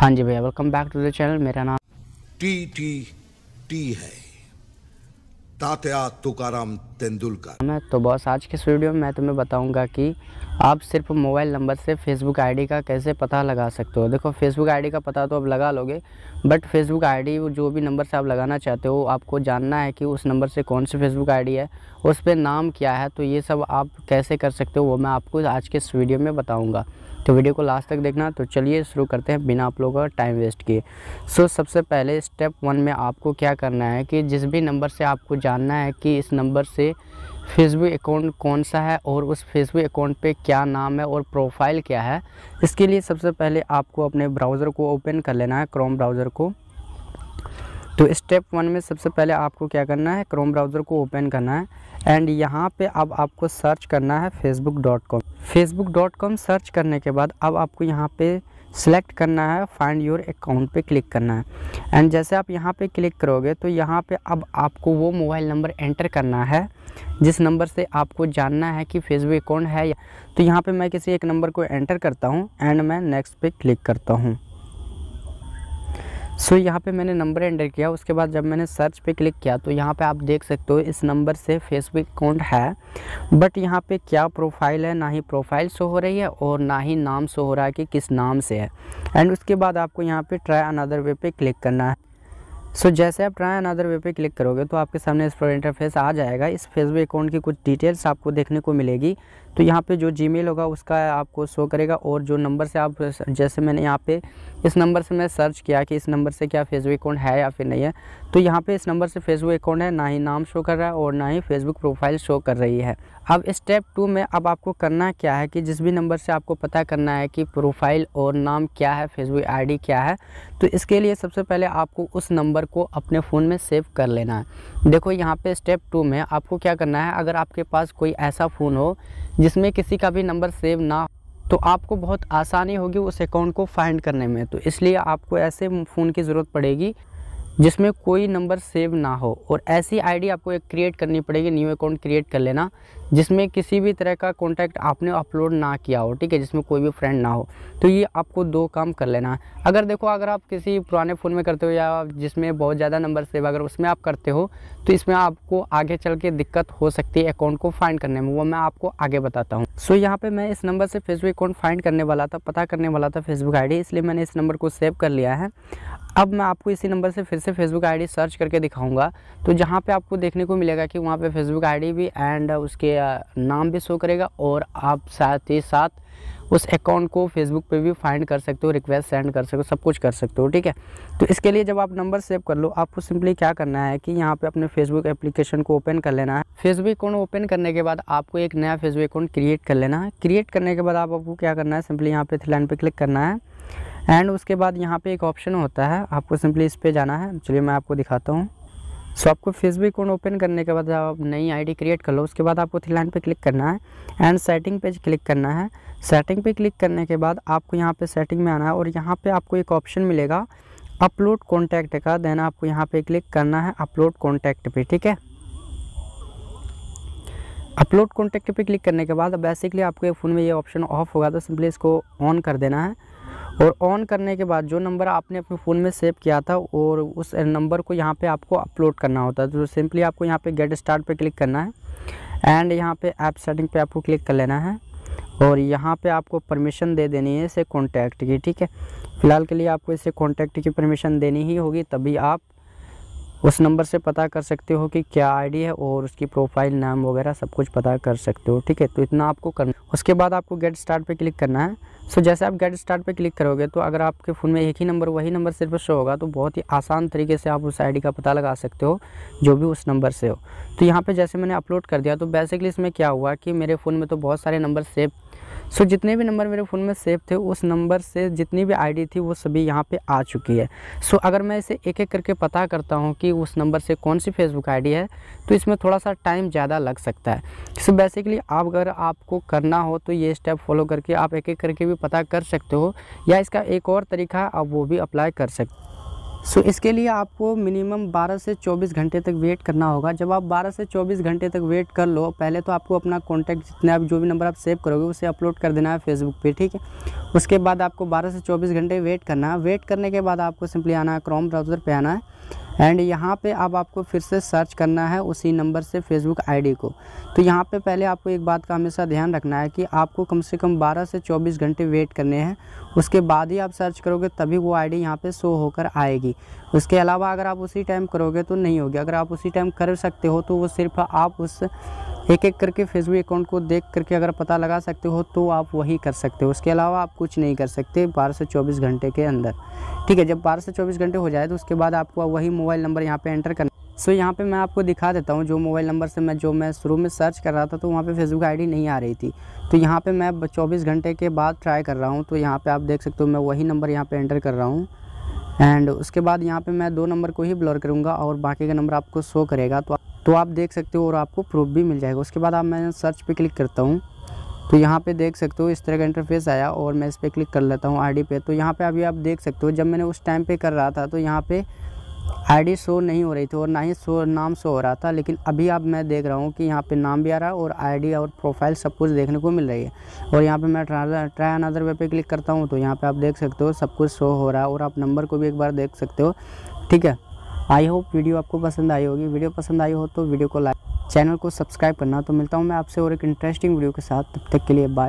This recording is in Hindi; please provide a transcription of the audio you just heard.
हाँ जी भैया welcome back to the channel मेरा नाम टी टी टी है तात्या तुकाराम तेंदुलकर मैं तो बॉस आज के इस वीडियो में मैं तुम्हें बताऊंगा कि आप सिर्फ मोबाइल नंबर से फेसबुक आईडी का कैसे पता लगा सकते हो देखो फेसबुक आईडी का पता तो आप लगा लोगे बट फेसबुक आईडी जो भी नंबर से आप लगाना चाहते हो आपको जानना है कि उस नंबर से कौन सी फेसबुक आईडी है उस पर नाम क्या है तो ये सब आप कैसे कर सकते हो वो मैं आपको आज के इस वीडियो में बताऊँगा तो वीडियो को लास्ट तक देखना तो चलिए शुरू करते हैं बिना आप लोगों का टाइम वेस्ट किए सो so, सबसे पहले स्टेप वन में आपको क्या करना है कि जिस भी नंबर से आपको जानना है कि इस नंबर से फेसबुक अकाउंट कौन सा है और उस फेसबुक अकाउंट पे क्या नाम है और प्रोफाइल क्या है इसके लिए सबसे पहले आपको अपने ब्राउज़र को ओपन कर लेना है क्रोम ब्राउज़र को तो स्टेप वन में सबसे पहले आपको क्या करना है क्रोम ब्राउज़र को ओपन करना है एंड यहाँ पे अब आपको सर्च करना है Facebook dot com Facebook dot com search करने के बाद अब आपको यहाँ पे सिलेक्ट करना है फाइंड योर अकाउंट पे क्लिक करना है एंड जैसे आप यहाँ पे क्लिक करोगे तो यहाँ पे अब आपको वो मोबाइल नंबर एंटर करना है जिस नंबर से आपको जानना है कि फेसबुक अकाउंट है या तो यहाँ पर मैं किसी एक नंबर को एंटर करता हूँ एंड मैं नेक्स्ट पर क्लिक करता हूँ सो so, यहाँ पे मैंने नंबर एंटर किया उसके बाद जब मैंने सर्च पे क्लिक किया तो यहाँ पे आप देख सकते हो इस नंबर से फेसबुक अकाउंट है बट यहाँ पे क्या प्रोफाइल है ना ही प्रोफाइल शो हो रही है और ना ही नाम शो हो रहा है कि किस नाम से है एंड उसके बाद आपको यहाँ पे ट्राई अनदर वे पे क्लिक करना है सो so, जैसे आप ट्राई अनदर वे पे क्लिक करोगे तो आपके सामने इस पर इंटरफेस आ जाएगा इस फेसबुक अकाउंट की कुछ डिटेल्स आपको देखने को मिलेगी तो यहाँ पे जो मेल होगा उसका आपको शो करेगा और जो नंबर से आप जैसे मैंने यहाँ पे इस नंबर से मैं सर्च किया कि इस नंबर से क्या फेसबुक अकाउंट है या फिर नहीं है तो यहाँ पे इस नंबर से फेसबुक अकाउंट है ना ही नाम शो कर रहा है और ना ही फेसबुक प्रोफाइल शो कर रही है अब स्टेप टू में अब आपको करना क्या है कि जिस भी नंबर से आपको पता करना है कि प्रोफाइल और नाम क्या है फेसबुक आई क्या है तो इसके लिए सबसे पहले आपको उस नंबर को अपने फ़ोन में सेव कर लेना है देखो यहाँ पर स्टेप टू में आपको क्या करना है अगर आपके पास कोई ऐसा फ़ोन हो जिसमें किसी का भी नंबर सेव ना तो आपको बहुत आसानी होगी उस अकाउंट को फाइंड करने में तो इसलिए आपको ऐसे फ़ोन की ज़रूरत पड़ेगी जिसमें कोई नंबर सेव ना हो और ऐसी आईडी आपको एक क्रिएट करनी पड़ेगी न्यू अकाउंट क्रिएट कर लेना जिसमें किसी भी तरह का कॉन्टैक्ट आपने अपलोड ना किया हो ठीक है जिसमें कोई भी फ्रेंड ना हो तो ये आपको दो काम कर लेना है अगर देखो अगर आप किसी पुराने फ़ोन में करते हो या जिसमें बहुत ज़्यादा नंबर सेव अगर उसमें आप करते हो तो इसमें आपको आगे चल के दिक्कत हो सकती है अकाउंट को फाइंड करने में वो मैं आपको आगे बताता हूँ सो so, यहाँ पे मैं इस नंबर से फेसबुक अकाउंट फाइंड करने वाला था पता करने वाला था फेसबुक आईडी इसलिए मैंने इस नंबर को सेव कर लिया है अब मैं आपको इसी नंबर से फिर से फेसबुक आईडी सर्च करके दिखाऊंगा तो जहाँ पे आपको देखने को मिलेगा कि वहाँ पे फेसबुक आईडी भी एंड उसके नाम भी शो करेगा और आप साथ ही साथ उस अकाउंट को फेसबुक पे भी फाइंड कर सकते हो रिक्वेस्ट सेंड कर सकते हो सब कुछ कर सकते हो ठीक है तो इसके लिए जब आप नंबर सेव कर लो आपको सिंपली क्या करना है कि यहाँ पे अपने फेसबुक एप्लीकेशन को ओपन कर लेना है फेसबुक अकाउंट ओपन करने के बाद आपको एक नया फेसबुक अकाउंट क्रिएट कर लेना है क्रिएट करने के बाद आप आपको क्या करना है सिंपली यहाँ पे लाइन पर क्लिक करना है एंड उसके बाद यहाँ पर एक ऑप्शन होता है आपको सिंपली इस पर जाना है चलिए मैं आपको दिखाता हूँ सो so, आपको फेसबुक अकाउंट ओपन करने के बाद आप नई आईडी क्रिएट कर लो उसके बाद आपको थ्री लाइन पे क्लिक करना है एंड सेटिंग पेज क्लिक करना है सेटिंग पे क्लिक करने के बाद आपको यहाँ पे सेटिंग में आना है और यहाँ पे आपको एक ऑप्शन मिलेगा अपलोड कॉन्टैक्ट का देन आपको यहाँ पे क्लिक करना है अपलोड कॉन्टैक्ट पे ठीक है अपलोड कॉन्टैक्ट पे क्लिक करने के बाद बेसिकली आपके फ़ोन में ये ऑप्शन ऑफ होगा तो सिंपली इसको ऑन कर देना है और ऑन करने के बाद जो नंबर आपने अपने फ़ोन में सेव किया था और उस नंबर को यहाँ पे आपको अपलोड करना होता है तो सिंपली आपको यहाँ पे गेट स्टार्ट पे क्लिक करना है एंड यहाँ पे ऐप सेटिंग पे आपको क्लिक कर लेना है और यहाँ पे आपको परमिशन दे देनी है इसे कॉन्टैक्ट की ठीक है फ़िलहाल के लिए आपको इसे कॉन्टैक्ट की परमिशन देनी ही होगी तभी आप उस नंबर से पता कर सकते हो कि क्या आईडी है और उसकी प्रोफाइल नाम वगैरह सब कुछ पता कर सकते हो ठीक है तो इतना आपको करना उसके बाद आपको गेट स्टार्ट पे क्लिक करना है सो so, जैसे आप गेट स्टार्ट पे क्लिक करोगे तो अगर आपके फ़ोन में एक ही नंबर वही नंबर सिर्फ शो होगा तो बहुत ही आसान तरीके से आप उस आईडी का पता लगा सकते हो जो भी उस नंबर से हो तो यहाँ पे जैसे मैंने अपलोड कर दिया तो बेसिकली इसमें क्या हुआ कि मेरे फ़ोन में तो बहुत सारे नंबर सेव सो जितने भी नंबर मेरे फ़ोन में सेव थे उस नंबर से जितनी भी आईडी थी वो सभी यहाँ पे आ चुकी है सो अगर मैं इसे एक एक करके पता करता हूँ कि उस नंबर से कौन सी फेसबुक आईडी है तो इसमें थोड़ा सा टाइम ज़्यादा लग सकता है सो so, बेसिकली आप अगर आपको करना हो तो ये स्टेप फॉलो करके आप एक एक करके भी पता कर सकते हो या इसका एक और तरीका आप वो भी अप्लाई कर सकते सो so, इसके लिए आपको मिनिमम 12 से 24 घंटे तक वेट करना होगा जब आप 12 से 24 घंटे तक वेट कर लो पहले तो आपको अपना कॉन्टैक्ट जितने आप जो भी नंबर आप सेव करोगे उसे अपलोड कर देना है फेसबुक पे ठीक है उसके बाद आपको 12 से 24 घंटे वेट करना है वेट करने के बाद आपको सिंपली आना है क्रोम ब्राउज़र पर आना है एंड यहाँ पे अब आपको फिर से सर्च करना है उसी नंबर से फेसबुक आईडी को तो यहाँ पे पहले आपको एक बात का हमेशा ध्यान रखना है कि आपको कम से कम 12 से 24 घंटे वेट करने हैं उसके बाद ही आप सर्च करोगे तभी वो आईडी डी यहाँ पर शो होकर आएगी उसके अलावा अगर आप उसी टाइम करोगे तो नहीं होगी अगर आप उसी टाइम कर सकते हो तो वो सिर्फ आप उस एक एक करके फेसबुक अकाउंट को देख करके अगर पता लगा सकते हो तो आप वही कर सकते हो उसके अलावा आप कुछ नहीं कर सकते बारह से चौबीस घंटे के अंदर ठीक है जब बारह से चौबीस घंटे हो जाए तो उसके बाद आपको वही मोबाइल नंबर यहाँ पे एंटर करना सो so, यहाँ पे मैं आपको दिखा देता हूँ जो मोबाइल नंबर से मैं जो मैं शुरू में सर्च कर रहा था तो वहाँ पे फेसबुक आईडी नहीं आ रही थी तो यहाँ पे मैं 24 घंटे के बाद ट्राई कर रहा हूँ तो यहाँ पे आप देख सकते हो मैं वही नंबर यहाँ पे एंटर कर रहा हूँ एंड उसके बाद यहाँ पे मैं दो नंबर को ही ब्लॉर करूँगा और बाकी का नंबर आपको शो करेगा तो तो आप देख सकते हो और आपको प्रूफ भी मिल जाएगा उसके बाद आप मैं सर्च पे क्लिक करता हूँ तो यहाँ पे देख सकते हो इस तरह का इंटरफेस आया और मैं इस पर क्लिक कर लेता हूँ आईडी पे तो यहाँ पे अभी आप देख सकते हो जब मैंने उस टाइम पे कर रहा था तो यहाँ पे आईडी शो नहीं हो रही थी और ना ही शो नाम शो हो रहा था लेकिन अभी आप मैं देख रहा हूँ कि यहाँ पर नाम भी आ रहा है और आई और प्रोफाइल सब कुछ देखने को मिल रही है और यहाँ पर मैं ट्राई अनदर वे पे क्लिक करता हूँ तो यहाँ पर आप देख सकते हो सब कुछ शो हो रहा है और आप नंबर को भी एक बार देख सकते हो ठीक है आई होप वीडियो आपको पसंद आई होगी वीडियो पसंद आई हो तो वीडियो को लाइक चैनल को सब्सक्राइब करना तो मिलता हूँ मैं आपसे और एक इंटरेस्टिंग वीडियो के साथ तब तक के लिए बाय